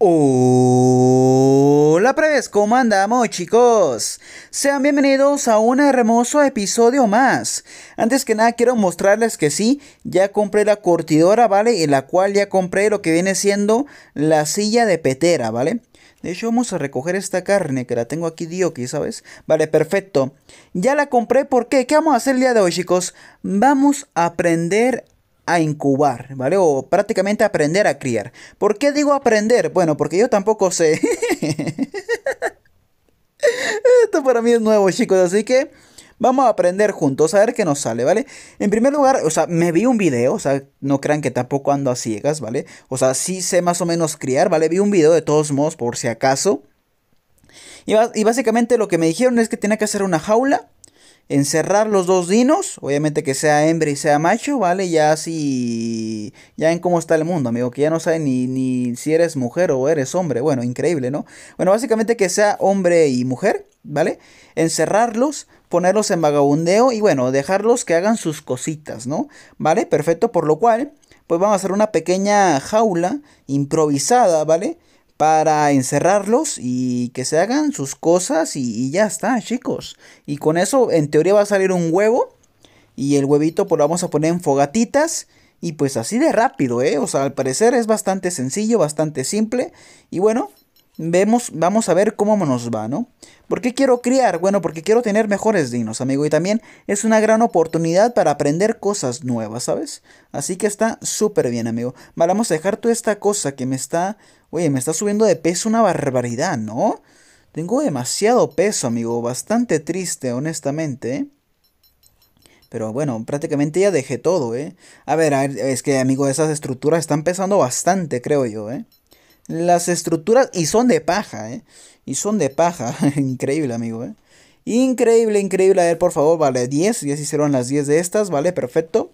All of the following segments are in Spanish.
Hola preves, ¿cómo andamos chicos? Sean bienvenidos a un hermoso episodio más. Antes que nada quiero mostrarles que sí, ya compré la cortidora, ¿vale? Y la cual ya compré lo que viene siendo la silla de petera, ¿vale? De hecho vamos a recoger esta carne que la tengo aquí que ¿sabes? Vale, perfecto. Ya la compré, ¿por qué? ¿Qué vamos a hacer el día de hoy chicos? Vamos a aprender a incubar, ¿vale? O prácticamente aprender a criar. ¿Por qué digo aprender? Bueno, porque yo tampoco sé. Esto para mí es nuevo, chicos, así que vamos a aprender juntos, a ver qué nos sale, ¿vale? En primer lugar, o sea, me vi un video, o sea, no crean que tampoco ando a ciegas, ¿vale? O sea, sí sé más o menos criar, ¿vale? Vi un video de todos modos, por si acaso. Y, básicamente lo que me dijeron es que tenía que hacer una jaula encerrar los dos dinos, obviamente que sea hembra y sea macho, ¿vale? Ya así, ya en cómo está el mundo, amigo, que ya no saben ni, ni si eres mujer o eres hombre, bueno, increíble, ¿no? Bueno, básicamente que sea hombre y mujer, ¿vale? Encerrarlos, ponerlos en vagabundeo y bueno, dejarlos que hagan sus cositas, ¿no? ¿Vale? Perfecto, por lo cual, pues vamos a hacer una pequeña jaula improvisada, ¿vale? para encerrarlos y que se hagan sus cosas y, ya está, chicos. Y con eso, en teoría, va a salir un huevo. Y el huevito pues, lo vamos a poner en fogatitas. Y pues así de rápido, ¿eh? O sea, al parecer es bastante sencillo, bastante simple. Y bueno, vemos, vamos a ver cómo nos va, ¿no? ¿Por qué quiero criar? Bueno, porque quiero tener mejores dinos, amigo. Y también es una gran oportunidad para aprender cosas nuevas, ¿sabes? Así que está súper bien, amigo. Vale, vamos a dejar toda esta cosa que me está... Oye, me está subiendo de peso una barbaridad, ¿no? Tengo demasiado peso, amigo. Bastante triste, honestamente, ¿eh? Pero bueno, prácticamente ya dejé todo, ¿eh? A ver, es que, amigo, esas estructuras están pesando bastante, creo yo, ¿eh? Las estructuras, y son de paja, ¿eh? Y son de paja, increíble, amigo, ¿eh? Increíble, increíble. A ver, por favor, vale, 10. Ya se hicieron las 10 de estas, ¿vale? Perfecto.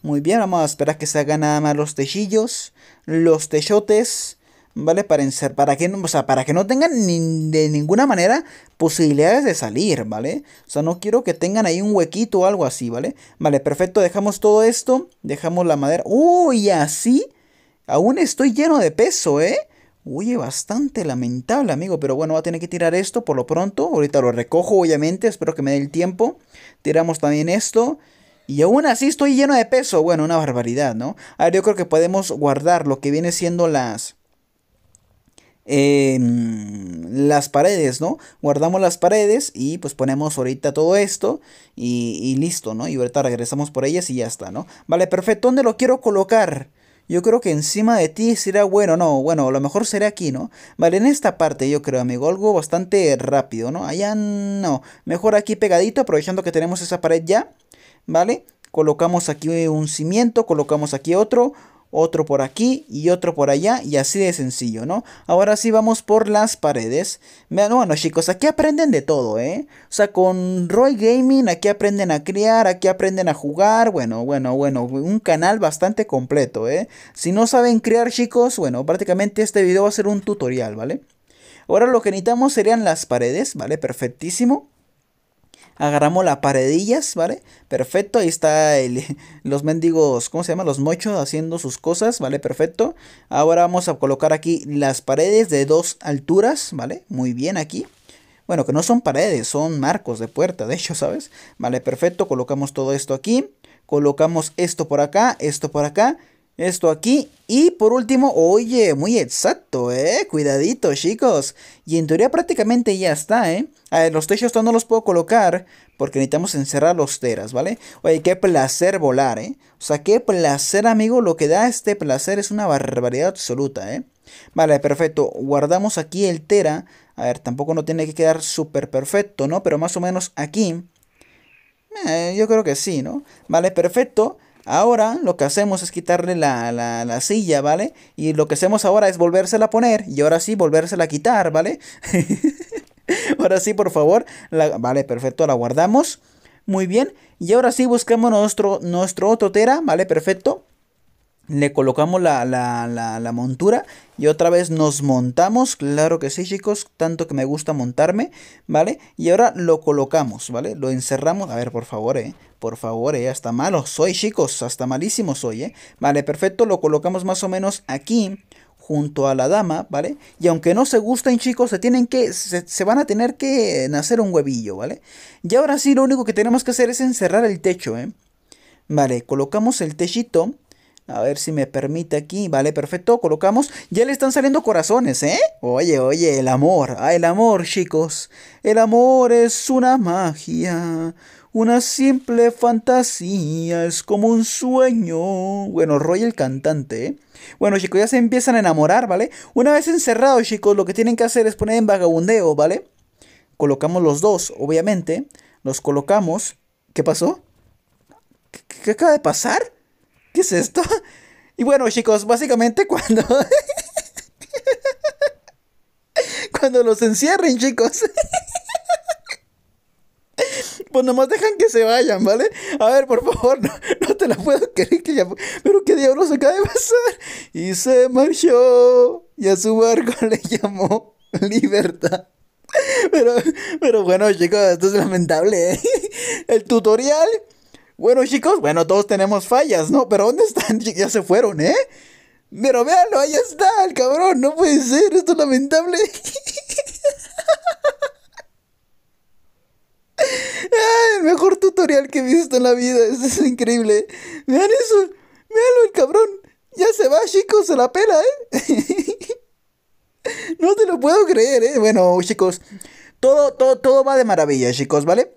Muy bien, vamos a esperar que se hagan nada más los Tejillos, los techotes, ¿vale? Para, para, que, sea, para que no tengan de ninguna manera posibilidades de salir, ¿vale? O sea, no quiero que tengan ahí un huequito o algo así, ¿vale? Vale, perfecto, dejamos todo esto, dejamos la madera. ¡Uy! así, aún estoy lleno de peso, ¿eh? Oye, bastante lamentable, amigo. Pero bueno, va a tener que tirar esto por lo pronto. Ahorita lo recojo, obviamente. Espero que me dé el tiempo. Tiramos también esto. Y aún así estoy lleno de peso. Bueno, una barbaridad, ¿no? A ver, yo creo que podemos guardar lo que viene siendo las... Em, las paredes, ¿no? Guardamos las paredes y pues ponemos ahorita todo esto y, y listo, ¿no? Y ahorita regresamos por ellas y ya está, ¿no? Vale, perfecto. ¿Dónde lo quiero colocar? yo creo que encima de ti será bueno, no, bueno, lo mejor será aquí, ¿no? Vale, en esta parte yo creo, amigo, algo bastante rápido, ¿no? Allá no, mejor aquí pegadito, aprovechando que tenemos esa pared ya, ¿vale? Colocamos aquí un cimiento, colocamos aquí otro, otro por aquí y otro por allá y así de sencillo, ¿no? Ahora sí vamos por las paredes. Bueno, chicos, aquí aprenden de todo, ¿eh? O sea, con Roy Gaming aquí aprenden a crear, aquí aprenden a jugar, bueno, bueno, bueno, un canal bastante completo, ¿eh? Si no saben crear, chicos, bueno, prácticamente este video va a ser un tutorial, ¿vale? Ahora lo que necesitamos serían las paredes, ¿vale? Perfectísimo agarramos las paredillas, ¿vale? Perfecto, ahí está el, los mendigos, ¿cómo se llama? Los mochos haciendo sus cosas, ¿vale? Perfecto. Ahora vamos a colocar aquí las paredes de dos alturas, ¿vale? Muy bien aquí. Bueno, que no son paredes, son marcos de puerta, de hecho, ¿sabes? Vale, perfecto, colocamos todo esto aquí. Colocamos esto por acá, esto por acá esto aquí. Y por último, oye, muy exacto, ¿eh? Cuidadito, chicos. Y en teoría prácticamente ya está, ¿eh? A ver, los techos no los puedo colocar porque necesitamos encerrar los teras, ¿vale? Oye, qué placer volar, ¿eh? O sea, qué placer, amigo. Lo que da este placer es una barbaridad absoluta, ¿eh? Vale, perfecto. Guardamos aquí el tera. A ver, tampoco no tiene que quedar súper perfecto, ¿no? Pero más o menos aquí. Eh, yo creo que sí, ¿no? Vale, perfecto. Ahora lo que hacemos es quitarle la, silla, ¿vale? Y lo que hacemos ahora es volvérsela a poner y ahora sí volvérsela a quitar, ¿vale? ahora sí, por favor. La, vale, perfecto, la guardamos. Muy bien. Y ahora sí buscamos nuestro, nuestro otro tera, ¿vale? Perfecto le colocamos la, la, la, montura y otra vez nos montamos, claro que sí chicos, tanto que me gusta montarme, ¿vale? Y ahora lo colocamos, ¿vale? Lo encerramos, a ver, por favor, ¿eh? Por favor, eh, Hasta malo soy chicos, hasta malísimo soy, ¿eh? Vale, perfecto, lo colocamos más o menos aquí, junto a la dama, ¿vale? Y aunque no se gusten, chicos, se tienen que. Se, van a tener que nacer un huevillo, ¿vale? Y ahora sí, lo único que tenemos que hacer es encerrar el techo, ¿eh? Vale, colocamos el techito. A ver si me permite aquí. Vale, perfecto. Colocamos. Ya le están saliendo corazones, ¿eh? Oye, oye, el amor. Ah, el amor, chicos. El amor es una magia. Una simple fantasía. Es como un sueño. Bueno, Roy el cantante, ¿eh? Bueno, chicos, ya se empiezan a enamorar, ¿vale? Una vez encerrados, chicos, lo que tienen que hacer es poner en vagabundeo, ¿vale? Colocamos los dos, obviamente. Los colocamos. ¿Qué pasó? ¿Qué, qué acaba de pasar? ¿Qué es esto? Y bueno, chicos, básicamente cuando. cuando los encierren, chicos. pues nomás dejan que se vayan, ¿vale? A ver, por favor, no, te la puedo creer que ya. Pero qué diablos acaba de pasar. Y se marchó. Y a su barco le llamó Libertad. Pero, pero bueno, chicos, esto es lamentable. ¿eh? El tutorial bueno, chicos, bueno, todos tenemos fallas, ¿no? Pero ¿dónde están? Ya se fueron, ¿eh? Pero véanlo, ahí está, el cabrón, no puede ser, esto es lamentable. el mejor tutorial que he visto en la vida, esto es increíble. Vean eso, véanlo, el cabrón. Ya se va, chicos, se la pela, ¿eh? no te lo puedo creer, ¿eh? Bueno, chicos, todo, todo, todo va de maravilla, chicos, ¿vale?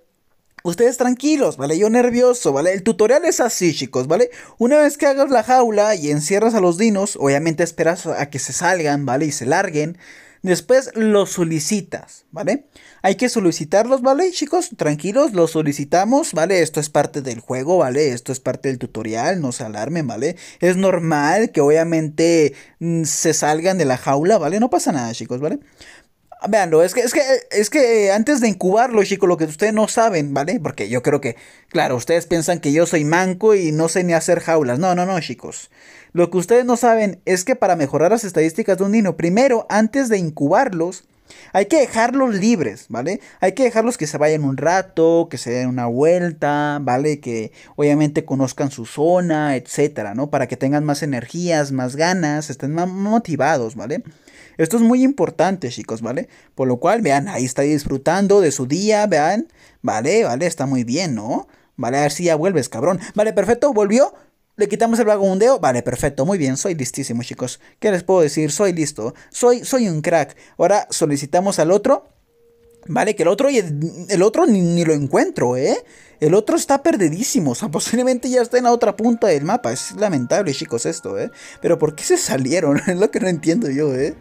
Ustedes tranquilos, ¿vale? Yo nervioso, ¿vale? El tutorial es así, chicos, ¿vale? Una vez que hagas la jaula y encierras a los dinos, obviamente esperas a que se salgan, ¿vale? Y se larguen. Después los solicitas, ¿vale? Hay que solicitarlos, ¿vale? Chicos, tranquilos, los solicitamos, ¿vale? Esto es parte del juego, ¿vale? Esto es parte del tutorial, no se alarmen, ¿vale? Es normal que obviamente mm, se salgan de la jaula, ¿vale? No pasa nada, chicos, ¿vale? Veanlo, es que, es que, es que antes de incubarlos, chicos, lo que ustedes no saben, ¿vale? Porque yo creo que, claro, ustedes piensan que yo soy manco y no sé ni hacer jaulas. No, no, no, chicos. Lo que ustedes no saben es que para mejorar las estadísticas de un niño, primero, antes de incubarlos, hay que dejarlos libres, ¿vale? Hay que dejarlos que se vayan un rato, que se den una vuelta, ¿vale? Que obviamente conozcan su zona, etcétera, ¿no? Para que tengan más energías, más ganas, estén más motivados, ¿vale? Esto es muy importante, chicos, ¿vale? Por lo cual, vean, ahí está disfrutando de su día, vean. Vale, vale, está muy bien, ¿no? Vale, a ver si ya vuelves, cabrón. Vale, perfecto, volvió. Le quitamos el vagabundeo. Vale, perfecto, muy bien, soy listísimo, chicos. ¿Qué les puedo decir? Soy listo. Soy, soy un crack. Ahora solicitamos al otro. Vale, que el otro, el otro ni, lo encuentro, ¿eh? El otro está perdidísimo, o sea, posiblemente ya está en la otra punta del mapa. Es lamentable, chicos, esto, ¿eh? Pero ¿por qué se salieron? Es lo que no entiendo yo, ¿eh?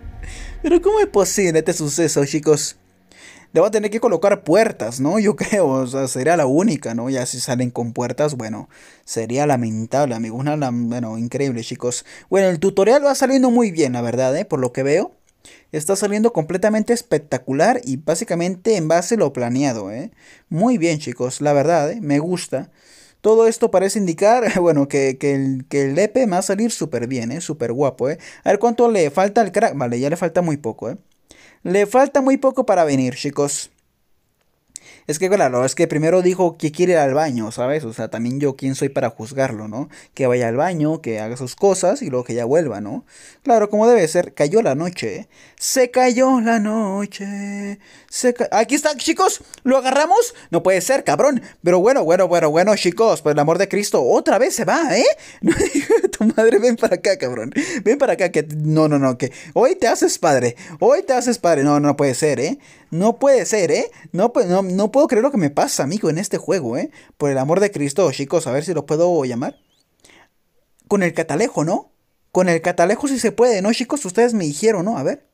Pero ¿cómo es posible este suceso, chicos? debo tener que colocar puertas, ¿no? Yo creo, o sea, sería la única, ¿no? Ya si salen con puertas, bueno, sería lamentable, amigo, Una, bueno, increíble, chicos. Bueno, el tutorial va saliendo muy bien, la verdad, ¿eh? Por lo que veo. Está saliendo completamente espectacular y básicamente en base a lo planeado, ¿eh? Muy bien, chicos, la verdad, ¿eh? Me gusta. Todo esto parece indicar, bueno, que, el, que el EP va a salir súper bien, ¿eh? Súper guapo, ¿eh? A ver cuánto le falta al crack. Vale, ya le falta muy poco, ¿eh? Le falta muy poco para venir, chicos. Es que claro, es que primero dijo que quiere ir al baño, ¿sabes? O sea, también yo quién soy para juzgarlo, ¿no? Que vaya al baño, que haga sus cosas y luego que ya vuelva, ¿no? Claro, como debe ser, cayó la noche. ¿eh? Se cayó la noche. Se Aquí está, chicos, lo agarramos. No puede ser, cabrón. Pero bueno, bueno, bueno, bueno, chicos, por pues el amor de Cristo, otra vez se va, ¿eh? madre, ven para acá, cabrón. Ven para acá, que no, no, no, que hoy te haces padre, hoy te haces padre. No, no puede ser, ¿eh? No puede ser, ¿eh? No, no puedo creer lo que me pasa, amigo, en este juego, ¿eh? Por el amor de Cristo, chicos, a ver si lo puedo llamar. Con el catalejo, ¿no? Con el catalejo si sí se puede, ¿no, chicos? Ustedes me dijeron, ¿no? A ver.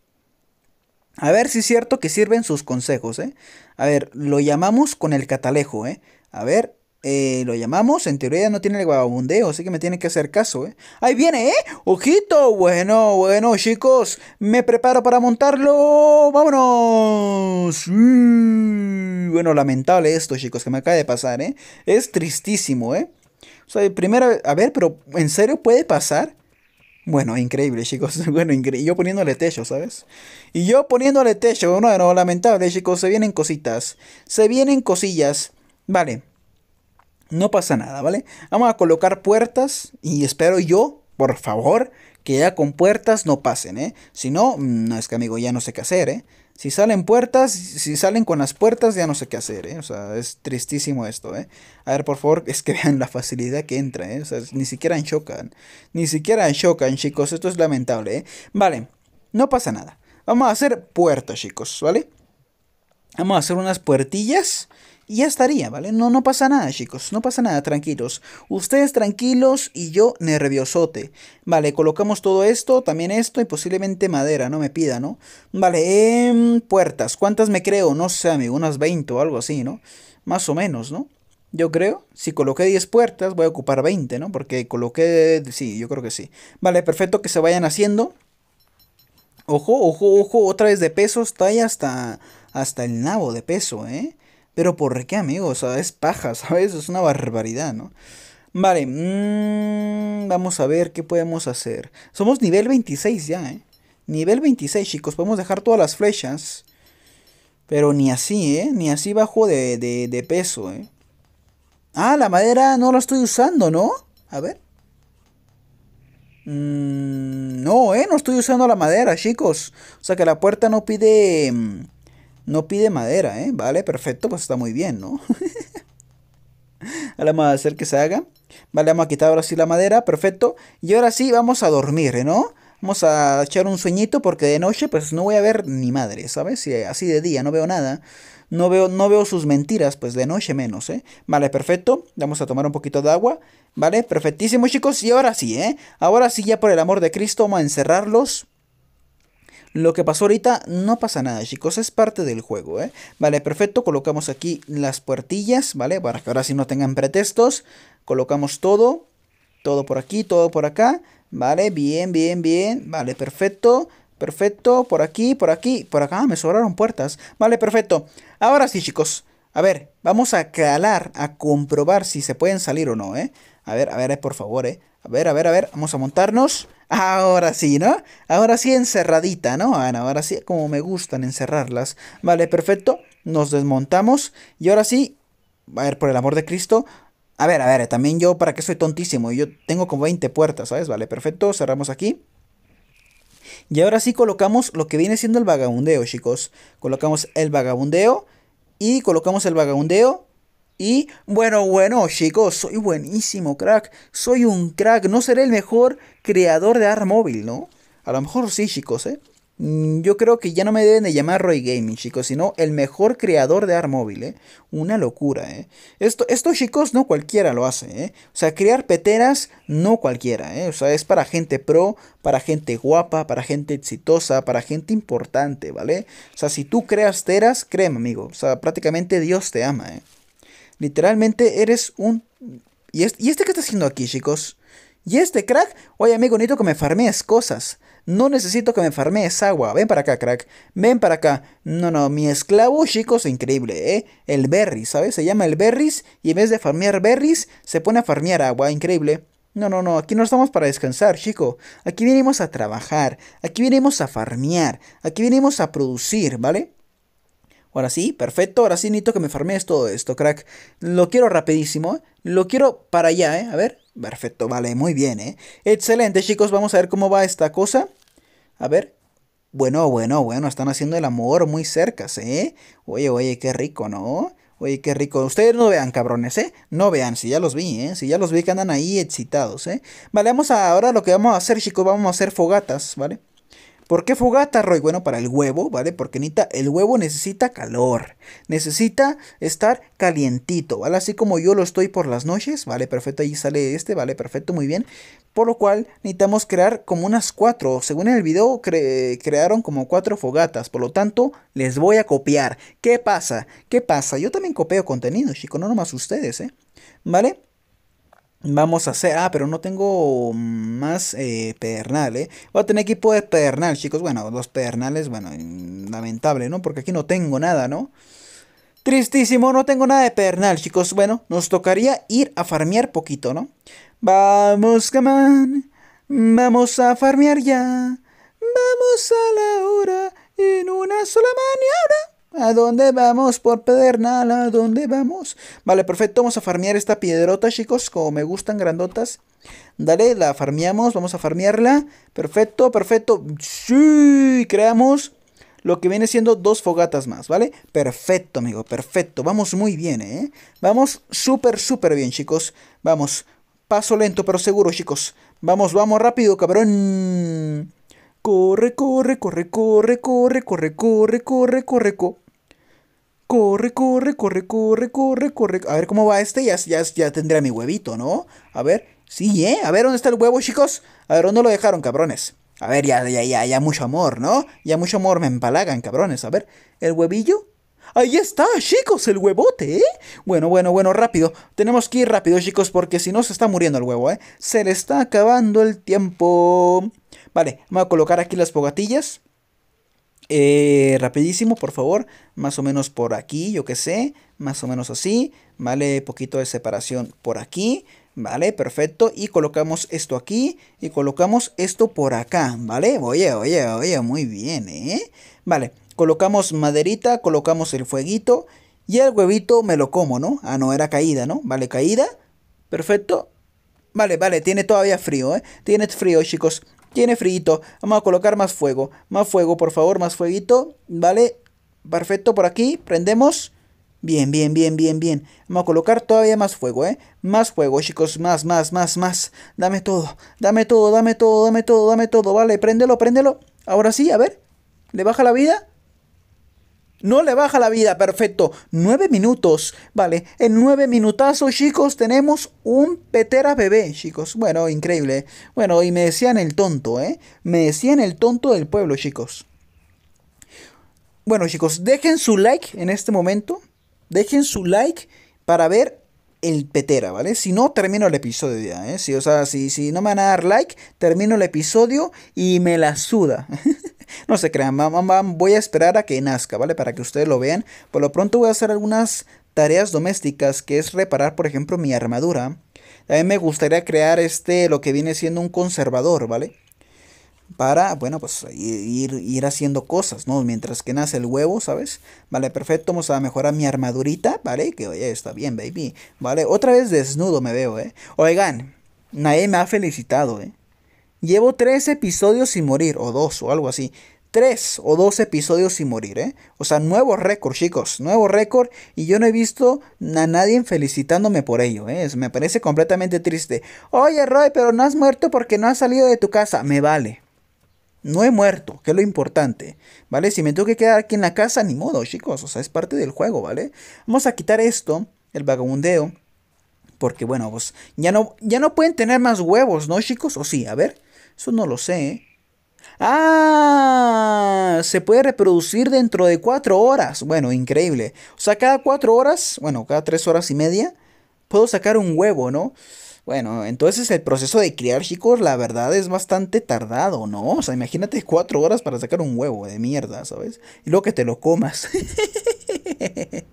A ver si es cierto que sirven sus consejos, ¿eh? A ver, lo llamamos con el catalejo, ¿eh? A ver, eh, lo llamamos, en teoría no tiene el guabundeo, así que me tiene que hacer caso, ¿eh? ¡Ahí viene, eh! ¡Ojito! Bueno, bueno, chicos, me preparo para montarlo. ¡Vámonos! Mm, bueno, lamentable esto, chicos, que me acaba de pasar, ¿eh? Es tristísimo, ¿eh? O sea, primero, a ver, pero ¿en serio puede pasar? Bueno, increíble, chicos. Bueno, increíble. Yo poniéndole techo, ¿sabes? Y yo poniéndole techo. Bueno, lamentable, chicos. Se vienen cositas. Se vienen cosillas. Vale no pasa nada, ¿vale? Vamos a colocar puertas y espero yo, por favor, que ya con puertas no pasen, ¿eh? Si no, mm, no es que amigo, ya no sé qué hacer, ¿eh? Si salen puertas, si salen con las puertas, ya no sé qué hacer, ¿eh? O sea, es tristísimo esto, ¿eh? A ver, por favor, es que vean la facilidad que entra, ¿eh? O sea, ni siquiera chocan. Ni siquiera chocan, chicos. Esto es lamentable, ¿eh? Vale, no pasa nada. Vamos a hacer puertas, chicos, ¿vale? Vamos a hacer unas puertillas y ya estaría, ¿vale? No, no pasa nada, chicos. No pasa nada, tranquilos. Ustedes tranquilos y yo nerviosote. Vale, colocamos todo esto, también esto y posiblemente madera, no me pida, ¿no? Vale, em, puertas. ¿Cuántas me creo? No sé, amigo, unas 20 o algo así, ¿no? Más o menos, ¿no? Yo creo, si coloqué 10 puertas, voy a ocupar 20, ¿no? Porque coloqué... Sí, yo creo que sí. Vale, perfecto que se vayan haciendo. Ojo, ojo, ojo, otra vez de pesos, Está hasta, hasta el nabo de peso, ¿eh? Pero ¿por qué, amigos? O sea, es paja, ¿sabes? Es una barbaridad, ¿no? Vale, mmm, vamos a ver qué podemos hacer. Somos nivel 26 ya, ¿eh? Nivel 26, chicos. Podemos dejar todas las flechas. Pero ni así, ¿eh? Ni así bajo de, peso, ¿eh? Ah, la madera no la estoy usando, ¿no? A ver. Mm, no, ¿eh? No estoy usando la madera, chicos. O sea que la puerta no pide... Mm, no pide madera, ¿eh? Vale, perfecto, pues está muy bien, ¿no? ahora vamos a hacer que se haga. Vale, vamos a quitar ahora sí la madera, perfecto. Y ahora sí vamos a dormir, ¿no? Vamos a echar un sueñito porque de noche pues no voy a ver ni madre, ¿sabes? Si así de día no veo nada. No veo, no veo sus mentiras, pues de noche menos, ¿eh? Vale, perfecto. Vamos a tomar un poquito de agua. Vale, perfectísimo chicos. Y ahora sí, ¿eh? Ahora sí ya por el amor de Cristo vamos a encerrarlos lo que pasó ahorita no pasa nada, chicos, es parte del juego, ¿eh? Vale, perfecto, colocamos aquí las puertillas, ¿vale? Para que ahora sí no tengan pretextos. Colocamos todo, todo por aquí, todo por acá, ¿vale? Bien, bien, bien, vale, perfecto. Perfecto, por aquí, por aquí, por acá, me sobraron puertas. Vale, perfecto. Ahora sí, chicos. A ver, vamos a calar, a comprobar si se pueden salir o no, ¿eh? A ver, a ver, por favor, ¿eh? A ver, a ver, a ver, vamos a montarnos. Ahora sí, ¿no? Ahora sí encerradita, ¿no, Ana? Ah, ahora sí, como me gustan encerrarlas. Vale, perfecto. Nos desmontamos. Y ahora sí, a ver, por el amor de Cristo. A ver, a ver, también yo, ¿para qué soy tontísimo? Yo tengo como 20 puertas, ¿sabes? Vale, perfecto. Cerramos aquí. Y ahora sí colocamos lo que viene siendo el vagabundeo, chicos. Colocamos el vagabundeo. Y colocamos el vagabundeo y bueno, bueno, chicos, soy buenísimo, crack. Soy un crack. No seré el mejor creador de AR móvil, ¿no? A lo mejor sí, chicos, ¿eh? Mm, yo creo que ya no me deben de llamar Roy Gaming, chicos, sino el mejor creador de armóvil, móvil, ¿eh? Una locura, ¿eh? Esto, esto, chicos, no cualquiera lo hace, ¿eh? O sea, crear peteras, no cualquiera, ¿eh? O sea, es para gente pro, para gente guapa, para gente exitosa, para gente importante, ¿vale? O sea, si tú creas teras, créeme, amigo. O sea, prácticamente Dios te ama, ¿eh? Literalmente eres un... ¿Y este, qué está haciendo aquí, chicos? ¿Y este crack? Oye, amigo, necesito que me farmees cosas. No necesito que me farmees agua. Ven para acá, crack. Ven para acá. No, no, mi esclavo, chicos, increíble, ¿eh? El berry, ¿sabes? Se llama el berries y en vez de farmear berries, se pone a farmear agua. Increíble. No, no, no, aquí no estamos para descansar, chico. Aquí venimos a trabajar, aquí venimos a farmear, aquí venimos a producir, ¿vale? Ahora sí, perfecto. Ahora sí necesito que me farmees todo esto, crack. Lo quiero rapidísimo. Lo quiero para allá, ¿eh? A ver. Perfecto, vale, muy bien, ¿eh? Excelente, chicos. Vamos a ver cómo va esta cosa. A ver. Bueno, bueno, bueno. Están haciendo el amor muy cerca, ¿eh? Oye, oye, qué rico, ¿no? Oye, qué rico. Ustedes no vean, cabrones, ¿eh? No vean, si ya los vi, ¿eh? Si ya los vi que andan ahí excitados, ¿eh? Vale, vamos a, ahora lo que vamos a hacer, chicos, vamos a hacer fogatas, ¿vale? ¿Por qué fogata, Roy? Bueno, para el huevo, ¿vale? Porque necesita, el huevo necesita calor, necesita estar calientito, ¿vale? Así como yo lo estoy por las noches, ¿vale? Perfecto, ahí sale este, ¿vale? Perfecto, muy bien. Por lo cual necesitamos crear como unas cuatro, según el video crearon como cuatro fogatas, por lo tanto les voy a copiar. ¿Qué pasa? ¿Qué pasa? Yo también copio contenido, chicos, no nomás ustedes, ¿eh? ¿Vale? Vamos a hacer, ah, pero no tengo más eh, pedernal, ¿eh? Voy a tener equipo de pedernal, chicos. Bueno, los pedernales, bueno, lamentable, ¿no? Porque aquí no tengo nada, ¿no? Tristísimo, no tengo nada de pernal chicos. Bueno, nos tocaría ir a farmear poquito, ¿no? Vamos, camán, vamos a farmear ya. Vamos a la hora en una sola mañana. ¿A dónde vamos por pedernal? ¿A dónde vamos? Vale, perfecto. Vamos a farmear esta piedrota, chicos. Como me gustan grandotas. Dale, la farmeamos. Vamos a farmearla. Perfecto, perfecto. Sí, creamos lo que viene siendo dos fogatas más, ¿vale? Perfecto, amigo, perfecto. Vamos muy bien, ¿eh? Vamos súper, súper bien, chicos. Vamos. Paso lento, pero seguro, chicos. Vamos, vamos rápido, cabrón. Corre, corre, corre, corre, corre, corre, corre, corre, corre, corre. Corre, corre, corre, corre, corre, corre. A ver cómo va este. Ya, ya, ya tendré mi huevito, ¿no? A ver. Sí, ¿eh? A ver dónde está el huevo, chicos. A ver dónde lo dejaron, cabrones. A ver, ya, ya, ya, ya mucho amor, ¿no? Ya mucho amor me empalagan, cabrones. A ver, el huevillo. Ahí está, chicos, el huevote, ¿eh? Bueno, bueno, bueno, rápido. Tenemos que ir rápido, chicos, porque si no se está muriendo el huevo, ¿eh? Se le está acabando el tiempo. Vale, vamos a colocar aquí las fogatillas. Eh, rapidísimo, por favor. Más o menos por aquí, yo qué sé. Más o menos así. Vale, poquito de separación por aquí. Vale, perfecto. Y colocamos esto aquí y colocamos esto por acá. Vale, oye, oye, oye, muy bien, ¿eh? Vale, colocamos maderita, colocamos el fueguito y el huevito me lo como, ¿no? Ah, no, era caída, ¿no? Vale, caída. Perfecto. Vale, vale, tiene todavía frío, ¿eh? Tiene frío, chicos. Tiene frío. Vamos a colocar más fuego. Más fuego, por favor, más fueguito. Vale, perfecto por aquí. Prendemos. Bien, bien, bien, bien, bien. Vamos a colocar todavía más fuego, ¿eh? Más fuego, chicos. Más, más, más, más. Dame todo. Dame todo, dame todo, dame todo, dame todo. Vale, préndelo, préndelo. Ahora sí, a ver. ¿Le baja la vida? No le baja la vida, perfecto. Nueve minutos, vale. En nueve minutazos, chicos, tenemos un petera bebé, chicos. Bueno, increíble. ¿eh? Bueno, y me decían el tonto, ¿eh? Me decían el tonto del pueblo, chicos. Bueno, chicos, dejen su like en este momento. Dejen su like para ver el petera, ¿vale? Si no, termino el episodio ya, ¿eh? Si, o sea, si, si no me van a dar like, termino el episodio y me la suda. No se crean, voy a esperar a que nazca, ¿vale? Para que ustedes lo vean. Por lo pronto voy a hacer algunas tareas domésticas, que es reparar, por ejemplo, mi armadura. También me gustaría crear este, lo que viene siendo un conservador, ¿vale? Para, bueno, pues ir, ir haciendo cosas, ¿no? Mientras que nace el huevo, ¿sabes? Vale, perfecto, vamos a mejorar mi armadurita, ¿vale? Que oye, está bien, baby. Vale, otra vez desnudo me veo, ¿eh? Oigan, nadie me ha felicitado, ¿eh? Llevo tres episodios sin morir, o dos, o algo así. Tres o dos episodios sin morir, ¿eh? O sea, nuevo récord, chicos, nuevo récord. Y yo no he visto a nadie felicitándome por ello, ¿eh? Me parece completamente triste. Oye, Roy, pero no has muerto porque no has salido de tu casa. Me vale. No he muerto, que es lo importante, ¿vale? Si me tengo que quedar aquí en la casa, ni modo, chicos. O sea, es parte del juego, ¿vale? Vamos a quitar esto, el vagabundeo. Porque, bueno, pues ya no, ya no pueden tener más huevos, ¿no, chicos? O sí, a ver. Eso no lo sé. Ah, se puede reproducir dentro de cuatro horas. Bueno, increíble. O sea, cada cuatro horas, bueno, cada tres horas y media, puedo sacar un huevo, ¿no? Bueno, entonces el proceso de criar, chicos, la verdad es bastante tardado, ¿no? O sea, imagínate cuatro horas para sacar un huevo de mierda, ¿sabes? Y luego que te lo comas. y eh,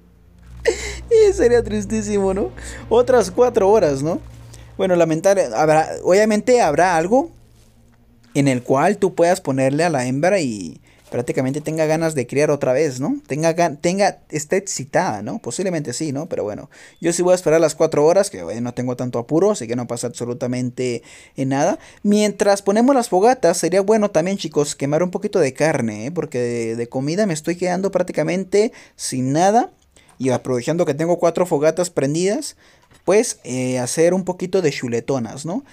Sería tristísimo, ¿no? Otras cuatro horas, ¿no? Bueno, lamentable, habrá, obviamente habrá algo en el cual tú puedas ponerle a la hembra y prácticamente tenga ganas de criar otra vez, ¿no? Tenga, tenga, esté excitada, ¿no? Posiblemente sí, ¿no? Pero bueno, yo sí voy a esperar las cuatro horas, que no tengo tanto apuro, así que no pasa absolutamente nada. Mientras ponemos las fogatas, sería bueno también, chicos, quemar un poquito de carne, ¿eh? Porque de, de comida me estoy quedando prácticamente sin nada. Y aprovechando que tengo cuatro fogatas prendidas, pues eh, hacer un poquito de chuletonas, ¿no?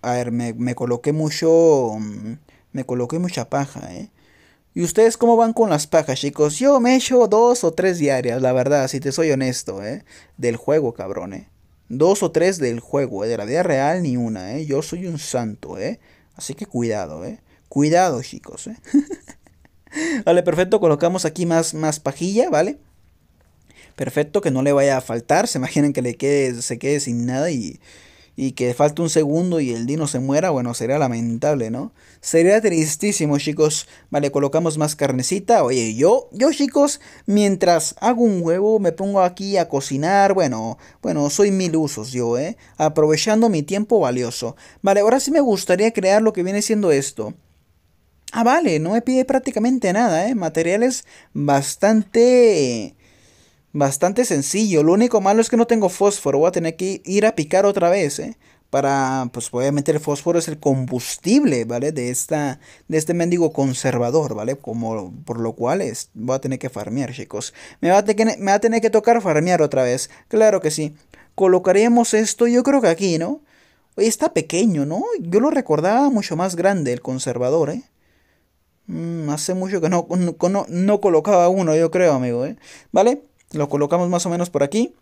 a ver, me, coloqué mucho, mm, me coloqué mucha paja, ¿eh? ¿Y ustedes cómo van con las pajas, chicos? Yo me echo dos o tres diarias, la verdad, si te soy honesto, ¿eh? Del juego, cabrón, ¿eh? Dos o tres del juego, ¿eh? de la vida real ni una, ¿eh? Yo soy un santo, ¿eh? Así que cuidado, ¿eh? Cuidado, chicos, ¿eh? vale, perfecto, colocamos aquí más, más pajilla, ¿vale? perfecto, que no le vaya a faltar. Se imaginan que le quede, se quede sin nada y, y que falte un segundo y el Dino se muera, bueno, sería lamentable, ¿no? Sería tristísimo, chicos. Vale, colocamos más carnecita. Oye, yo, yo, chicos, mientras hago un huevo, me pongo aquí a cocinar. Bueno, bueno, soy mil usos yo, ¿eh? Aprovechando mi tiempo valioso. Vale, ahora sí me gustaría crear lo que viene siendo esto. Ah, vale, no me pide prácticamente nada, ¿eh? Materiales bastante Bastante sencillo. Lo único malo es que no tengo fósforo. Voy a tener que ir a picar otra vez, ¿eh? Para, pues obviamente el fósforo es el combustible, ¿vale? De, esta, de este mendigo conservador, ¿vale? Como, por lo cual es, voy a tener que farmear, chicos. Me va, a tener, que tocar farmear otra vez. Claro que sí. Colocaremos esto, yo creo que aquí, ¿no? Oye, está pequeño, ¿no? Yo lo recordaba mucho más grande, el conservador, ¿eh? Mm, hace mucho que no, no colocaba uno, yo creo, amigo, ¿eh? ¿Vale? Lo colocamos más o menos por aquí.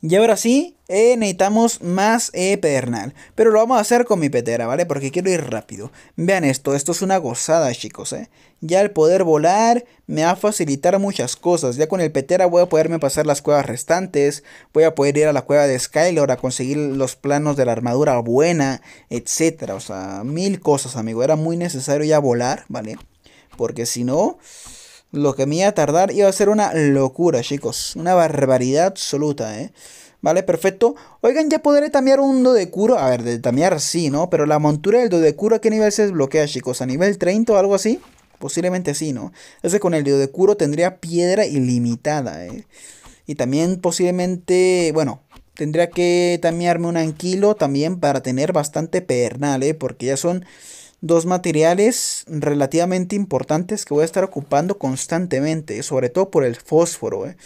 Y ahora sí, eh, necesitamos más eh, pedernal. Pero lo vamos a hacer con mi petera, ¿vale? Porque quiero ir rápido. Vean esto, esto es una gozada, chicos, ¿eh? Ya el poder volar me va a facilitar muchas cosas. Ya con el petera voy a poderme pasar las cuevas restantes. Voy a poder ir a la cueva de Skylor a conseguir los planos de la armadura buena, etcétera. O sea, mil cosas, amigo. Era muy necesario ya volar, ¿vale? Porque si no... Lo que me iba a tardar iba a ser una locura, chicos. Una barbaridad absoluta, ¿eh? Vale, perfecto. Oigan, ya podré tamear un Dodecuro. A ver, de tamear sí, ¿no? Pero la montura del Dodecuro, ¿a qué nivel se desbloquea, chicos? ¿A nivel 30 o algo así? Posiblemente sí, ¿no? Ese con el de Dodecuro tendría piedra ilimitada, ¿eh? Y también posiblemente, bueno, tendría que tamearme un anquilo también para tener bastante pernal, ¿eh? Porque ya son dos materiales relativamente importantes que voy a estar ocupando constantemente, sobre todo por el fósforo. ¿eh?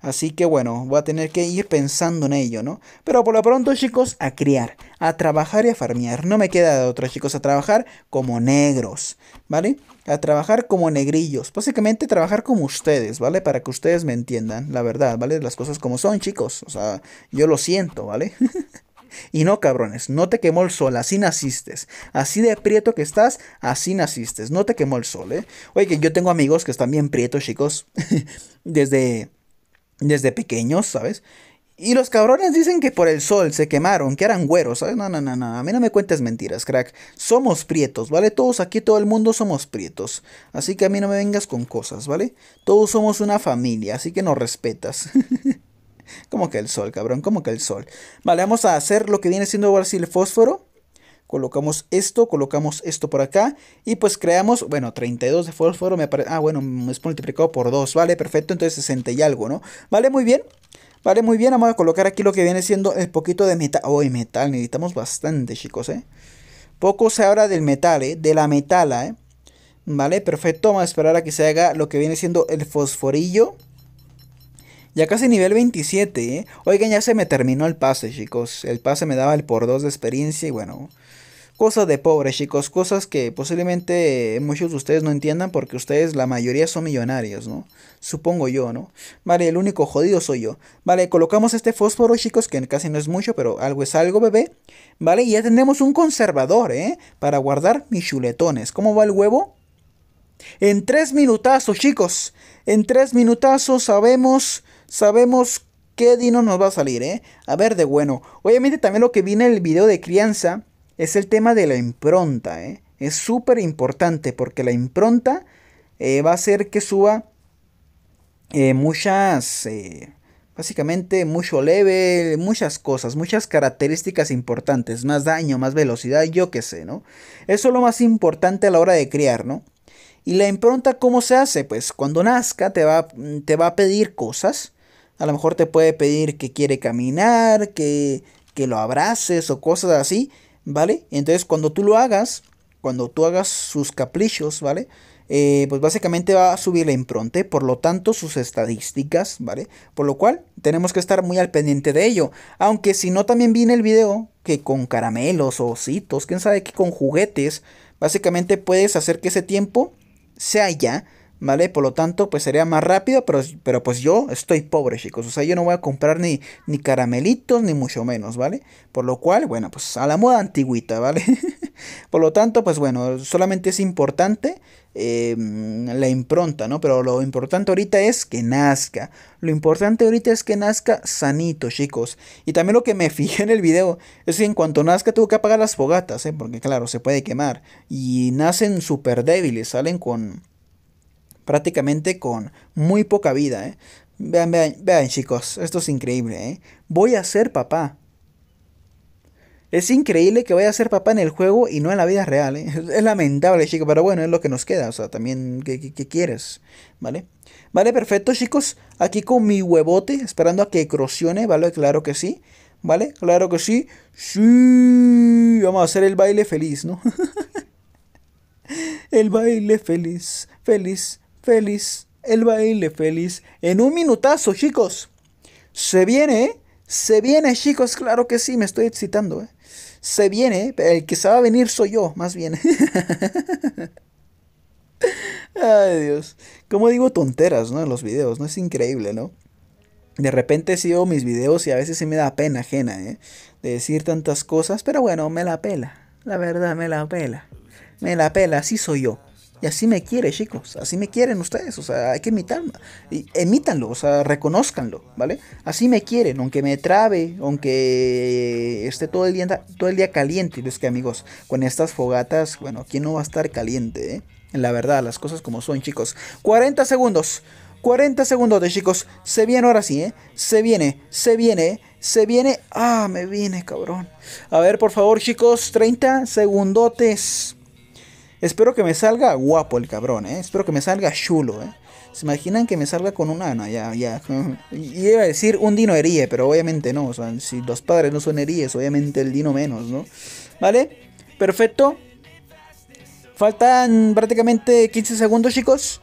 Así que bueno, voy a tener que ir pensando en ello, ¿no? Pero por lo pronto, chicos, a criar, a trabajar y a farmear. No me queda de otra, chicos, a trabajar como negros, ¿vale? A trabajar como negrillos. Básicamente trabajar como ustedes, ¿vale? Para que ustedes me entiendan, la verdad, ¿vale? Las cosas como son, chicos. O sea, yo lo siento, ¿vale? Y no, cabrones, no te quemó el sol, así naciste. Así de prieto que estás, así naciste. No te quemó el sol, ¿eh? Oye, que yo tengo amigos que están bien prietos, chicos. desde, desde pequeños, ¿sabes? Y los cabrones dicen que por el sol se quemaron, que eran güeros, ¿sabes? No, no, no, no, a mí no me cuentes mentiras, crack. Somos prietos, ¿vale? Todos aquí, todo el mundo somos prietos. Así que a mí no me vengas con cosas, ¿vale? Todos somos una familia, así que nos respetas. como que el sol, cabrón, como que el sol. Vale, vamos a hacer lo que viene siendo ahora sí el fósforo. Colocamos esto, colocamos esto por acá y pues creamos, bueno, 32 de fósforo, me parece, ah, bueno, es multiplicado por 2, vale, perfecto, entonces 60 y algo, ¿no? Vale, muy bien, vale, muy bien, vamos a colocar aquí lo que viene siendo el poquito de metal, Uy, metal, necesitamos bastante, chicos, ¿eh? Poco se habla del metal, ¿eh? De la metala, ¿eh? Vale, perfecto, vamos a esperar a que se haga lo que viene siendo el fosforillo. Ya casi nivel 27, ¿eh? Oigan, ya se me terminó el pase, chicos. El pase me daba el por 2 de experiencia y bueno. Cosas de pobre, chicos. Cosas que posiblemente muchos de ustedes no entiendan porque ustedes, la mayoría, son millonarios, ¿no? Supongo yo, ¿no? Vale, el único jodido soy yo. Vale, colocamos este fósforo, chicos, que casi no es mucho, pero algo es algo, bebé. Vale, y ya tendremos un conservador, ¿eh? Para guardar mis chuletones. ¿Cómo va el huevo? En tres minutazos, chicos. En tres minutazos sabemos sabemos qué dino nos va a salir, ¿eh? A ver, de bueno. Obviamente también lo que viene en el video de crianza es el tema de la impronta, ¿eh? Es súper importante porque la impronta eh, va a hacer que suba eh, muchas, eh, básicamente mucho level, muchas cosas, muchas características importantes, más daño, más velocidad, yo qué sé, ¿no? Eso es lo más importante a la hora de criar, ¿no? Y la impronta, ¿cómo se hace? Pues cuando nazca te va, te va a pedir cosas a lo mejor te puede pedir que quiere caminar, que, que lo abraces o cosas así, ¿vale? Entonces cuando tú lo hagas, cuando tú hagas sus caprichos, ¿vale? Eh, pues básicamente va a subir la impronte, por lo tanto sus estadísticas, ¿vale? Por lo cual tenemos que estar muy al pendiente de ello. Aunque si no, también vi el video que con caramelos o ositos, quién sabe que con juguetes, básicamente puedes hacer que ese tiempo sea ya ¿vale? Por lo tanto, pues sería más rápido, pero, pero pues yo estoy pobre, chicos. O sea, yo no voy a comprar ni, ni caramelitos, ni mucho menos, ¿vale? Por lo cual, bueno, pues a la moda antigüita, ¿vale? Por lo tanto, pues bueno, solamente es importante em, la impronta, ¿no? Pero lo importante ahorita es que nazca. Lo importante ahorita es que nazca sanito, chicos. Y también lo que me fijé en el video es que en cuanto nazca tuvo que apagar las fogatas, ¿eh? Porque claro, se puede quemar. Y nacen súper débiles, salen con prácticamente con muy poca vida. ¿eh? Vean, vean, vean chicos, esto es increíble. ¿eh? Voy a ser papá. Es increíble que vaya a ser papá en el juego y no en la vida real. ¿eh? Es lamentable, chicos, pero bueno, es lo que nos queda. O sea, también, ¿qué, quieres? ¿Vale? Vale, perfecto, chicos. Aquí con mi huevote, esperando a que crocione, ¿vale? Claro que sí. ¿Vale? Claro que sí. Sí. Vamos a hacer el baile feliz, ¿no? el baile feliz, feliz, feliz, el baile feliz. En un minutazo, chicos. Se viene, ¿eh? se viene, chicos. Claro que sí, me estoy excitando. ¿eh? Se viene, el que se va a venir soy yo, más bien. Ay, Dios. Como digo tonteras, ¿no? En los videos, ¿no? Es increíble, ¿no? De repente sigo mis videos y a veces se me da pena ajena, ¿eh? De decir tantas cosas, pero bueno, me la pela. La verdad, me la pela. Me la pela, sí soy yo. Y así me quiere, chicos. Así me quieren ustedes. O sea, hay que y Emítanlo, o sea, reconozcanlo, ¿vale? Así me quieren, aunque me trabe, aunque esté todo el día, todo el día caliente. Es que, amigos, con estas fogatas, bueno, aquí no va a estar caliente, eh? La verdad, las cosas como son, chicos. 40 segundos. 40 segundos chicos. Se viene ahora sí, ¿eh? Se viene, se viene, se viene. Ah, me viene, cabrón. A ver, por favor, chicos. 30 segundotes. Espero que me salga guapo el cabrón, ¿eh? Espero que me salga chulo, ¿eh? ¿Se imaginan que me salga con una, ah, no, Ya, ya. Y iba a decir un dino heríe, pero obviamente no. O sea, si los padres no son heríes, obviamente el dino menos, ¿no? ¿Vale? Perfecto. Faltan prácticamente 15 segundos, chicos.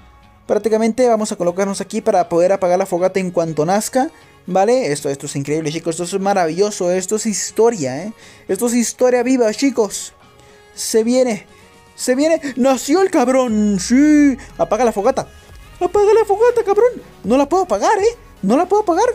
Prácticamente vamos a colocarnos aquí para poder apagar la fogata en cuanto nazca. ¿Vale? Esto, esto es increíble, chicos. Esto es maravilloso. Esto es historia, ¿eh? Esto es historia viva, chicos. Se viene. Se viene. Nació el cabrón. Sí. Apaga la fogata. Apaga la fogata, cabrón. No la puedo apagar, ¿eh? No la puedo apagar.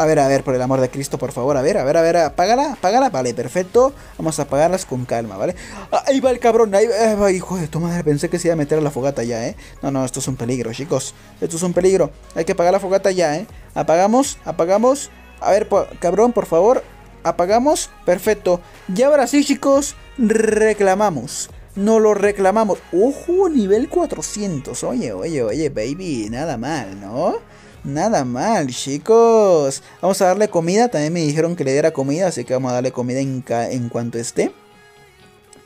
A ver, a ver, por el amor de Cristo, por favor. A ver, a ver, a ver. Apágala, apágala. Vale, perfecto. Vamos a apagarlas con calma, ¿vale? Ah, ahí va el cabrón. Ahí va, hijo de tu madre. Pensé que se iba a meter a la fogata ya, ¿eh? No, no, esto es un peligro, chicos. Esto es un peligro. Hay que apagar la fogata ya, ¿eh? Apagamos, apagamos. A ver, cabrón, por favor. Apagamos. Perfecto. Y ahora sí, chicos. Reclamamos no lo reclamamos. ¡Ojo! Nivel 400. Oye, oye, oye, baby. Nada mal, ¿no? Nada mal, chicos. Vamos a darle comida. También me dijeron que le diera comida, así que vamos a darle comida en, en cuanto esté.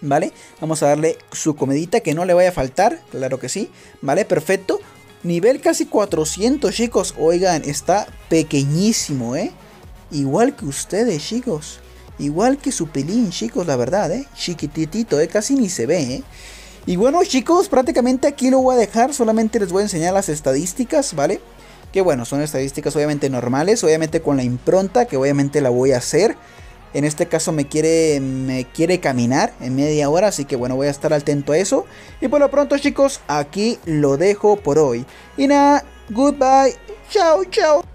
¿Vale? Vamos a darle su comedita. que no le vaya a faltar. Claro que sí. ¿Vale? Perfecto. Nivel casi 400, chicos. Oigan, está pequeñísimo, ¿eh? Igual que ustedes, chicos. Igual que su pelín, chicos, la verdad, ¿eh? Chiquititito, ¿eh? Casi ni se ve, ¿eh? Y bueno, chicos, prácticamente aquí lo voy a dejar. Solamente les voy a enseñar las estadísticas, ¿vale? Que bueno, son estadísticas obviamente normales. Obviamente con la impronta, que obviamente la voy a hacer. En este caso me quiere, me quiere caminar en media hora, así que bueno, voy a estar atento a eso. Y por lo pronto chicos, aquí lo dejo por hoy. Y nada, goodbye, chao, chao.